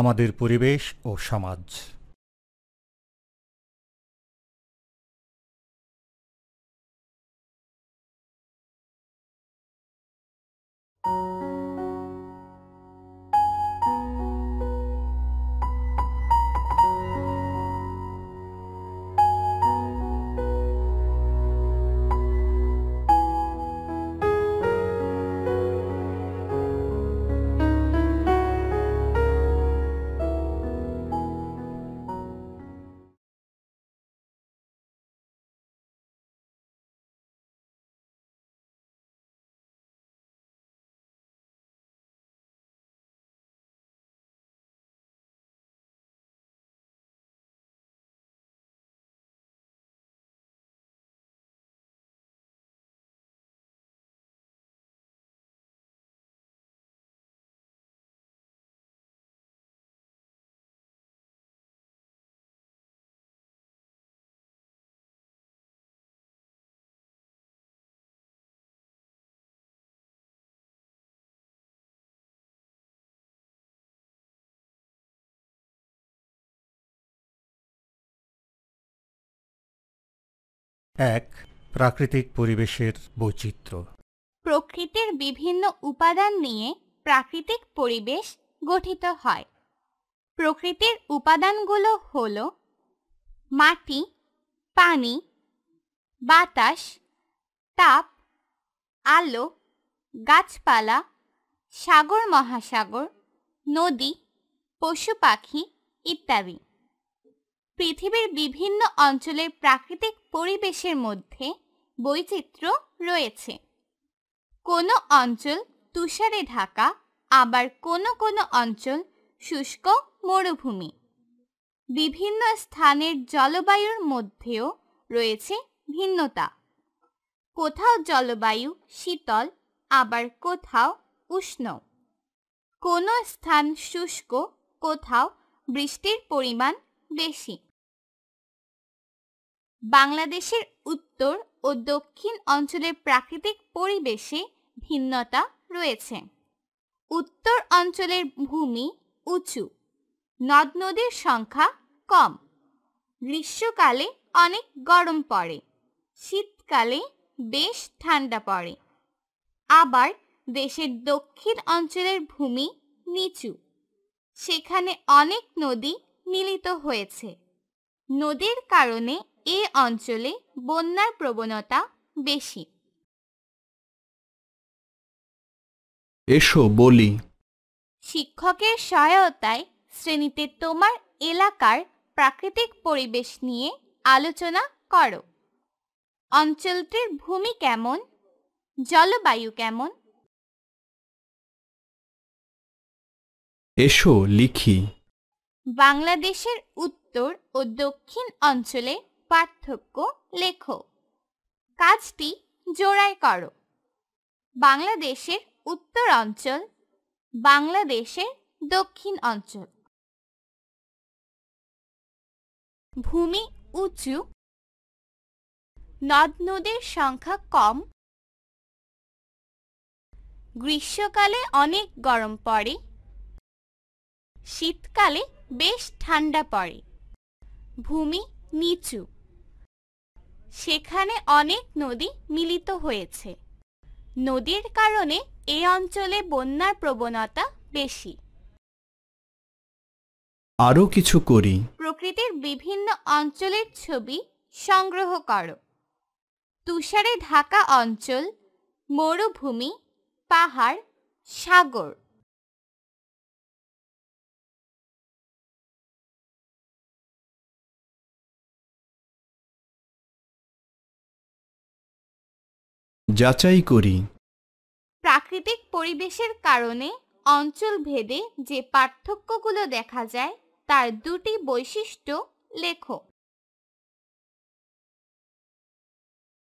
আমাদের পরিবেশ ও সমাজ এক প্রাকৃতিক পরিবেশের বৈচিত্র্য প্রকৃতির বিভিন্ন উপাদান নিয়ে প্রাকৃতিক পরিবেশ গঠিত হয় প্রকৃতির উপাদানগুলো হল মাটি পানি বাতাস তাপ আলো গাছপালা সাগর মহাসাগর নদী পশু পাখি ইত্যাদি পৃথিবীর বিভিন্ন অঞ্চলের প্রাকৃতিক পরিবেশের মধ্যে বৈচিত্র্য রয়েছে কোনো অঞ্চল তুষারে ঢাকা আবার কোনো কোনো অঞ্চল শুষ্ক মরুভূমি বিভিন্ন স্থানের জলবায়ুর মধ্যেও রয়েছে ভিন্নতা কোথাও জলবায়ু শীতল আবার কোথাও উষ্ণ কোনো স্থান শুষ্ক কোথাও বৃষ্টির পরিমাণ বেশি বাংলাদেশের উত্তর ও দক্ষিণ অঞ্চলের প্রাকৃতিক পরিবেশে ভিন্নতা রয়েছে উত্তর অঞ্চলের ভূমি উঁচু নদ নদীর সংখ্যা কম গ্রীষ্মকালে অনেক গরম পড়ে শীতকালে বেশ ঠান্ডা পড়ে আবার দেশের দক্ষিণ অঞ্চলের ভূমি নিচু সেখানে অনেক নদী মিলিত হয়েছে নদীর কারণে এ অঞ্চলে বন্যার প্রবণতা বেশি এসো বলি শিক্ষকের সহায়তায় শ্রেণীতে তোমার এলাকার প্রাকৃতিক পরিবেশ নিয়ে আলোচনা করো অঞ্চলটির ভূমি কেমন জলবায়ু কেমন এসো লিখি বাংলাদেশের উত্তর ও দক্ষিণ অঞ্চলে পার্থক্য লেখো কাজটি জোড়ায় করো বাংলাদেশের উত্তর অঞ্চল বাংলাদেশের দক্ষিণ অঞ্চল ভূমি উঁচু নদ নদীর সংখ্যা কম গ্রীষ্মকালে অনেক গরম পড়ে শীতকালে বেশ ঠান্ডা পড়ে ভূমি নিচু সেখানে অনেক নদী মিলিত হয়েছে নদীর কারণে এ অঞ্চলে বন্যার প্রবণতা বেশি আরও কিছু করি প্রকৃতির বিভিন্ন অঞ্চলের ছবি সংগ্রহ করো তুষারে ঢাকা অঞ্চল মরুভূমি পাহাড় সাগর যাচাই করি প্রাকৃতিক পরিবেশের কারণে অঞ্চল ভেদে যে পার্থক্যগুলো দেখা যায় তার দুটি বৈশিষ্ট্য লেখো